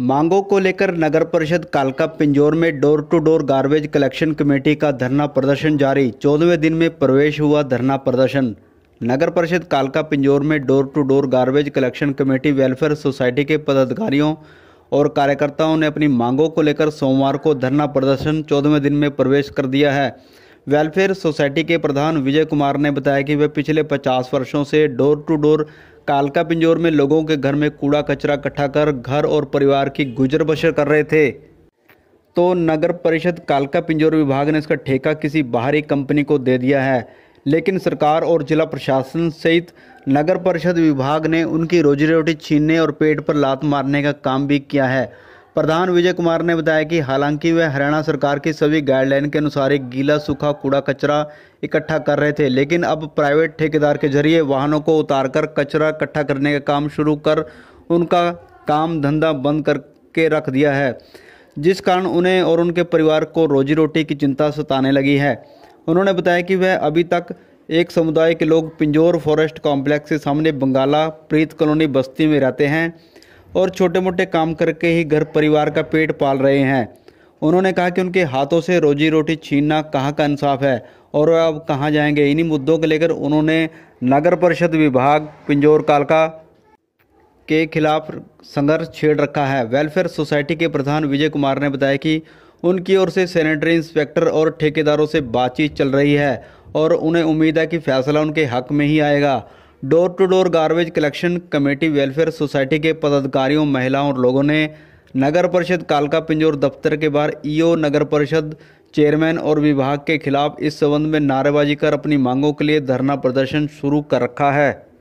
मांगों को लेकर नगर परिषद कालका पिंजौर में door to door garbage collection committee का धरना प्रदर्शन जारी चौदहवें दिन में प्रवेश हुआ धरना प्रदर्शन नगर परिषद कालका पिंजौर में door to door garbage collection committee welfare society के पदाधिकारियों और कार्यकर्ताओं ने अपनी मांगों को लेकर सोमवार को धरना प्रदर्शन चौदहवें दिन में प्रवेश कर दिया है वेलफेयर सोसाइटी के प्रधान विजय कुमार ने बताया कि वे पिछले 50 वर्षों से डोर टू डोर कालका पिंजौर में लोगों के घर में कूड़ा कचरा इकट्ठा कर घर और परिवार की गुजर बसर कर रहे थे तो नगर परिषद कालका पिंजौर विभाग ने इसका ठेका किसी बाहरी कंपनी को दे दिया है लेकिन सरकार और जिला प्रशासन सहित नगर परिषद विभाग ने उनकी रोजी रोटी छीनने और पेट पर लात मारने का काम भी किया है प्रधान विजय कुमार ने बताया कि हालांकि वह हरियाणा सरकार की सभी गाइडलाइन के अनुसार एक गीला सूखा कूड़ा कचरा इकट्ठा कर रहे थे लेकिन अब प्राइवेट ठेकेदार के जरिए वाहनों को उतारकर कचरा इकट्ठा करने का काम शुरू कर उनका काम धंधा बंद करके रख दिया है जिस कारण उन्हें और उनके परिवार को रोजी रोटी की चिंता सताने लगी है उन्होंने बताया कि वह अभी तक एक समुदाय के लोग पिंजोर फॉरेस्ट कॉम्प्लेक्स के सामने बंगाला प्रीत कॉलोनी बस्ती में रहते हैं और छोटे मोटे काम करके ही घर परिवार का पेट पाल रहे हैं उन्होंने कहा कि उनके हाथों से रोजी रोटी छीनना कहाँ का इंसाफ है और वह अब कहाँ जाएंगे इन्हीं मुद्दों को लेकर उन्होंने नगर परिषद विभाग पिंजौर कालका के खिलाफ संघर्ष छेड़ रखा है वेलफेयर सोसाइटी के प्रधान विजय कुमार ने बताया कि उनकी ओर से सैनिटरी इंस्पेक्टर और ठेकेदारों से बातचीत चल रही है और उन्हें उम्मीद है कि फैसला उनके हक में ही आएगा door to door garbage collection committee welfare society के पदाधिकारियों महिलाओं और लोगों ने नगर परिषद कालका पिंजोर दफ्तर के बाहर ईओ e नगर परिषद चेयरमैन और विभाग के खिलाफ इस संबंध में नारेबाजी कर अपनी मांगों के लिए धरना प्रदर्शन शुरू कर रखा है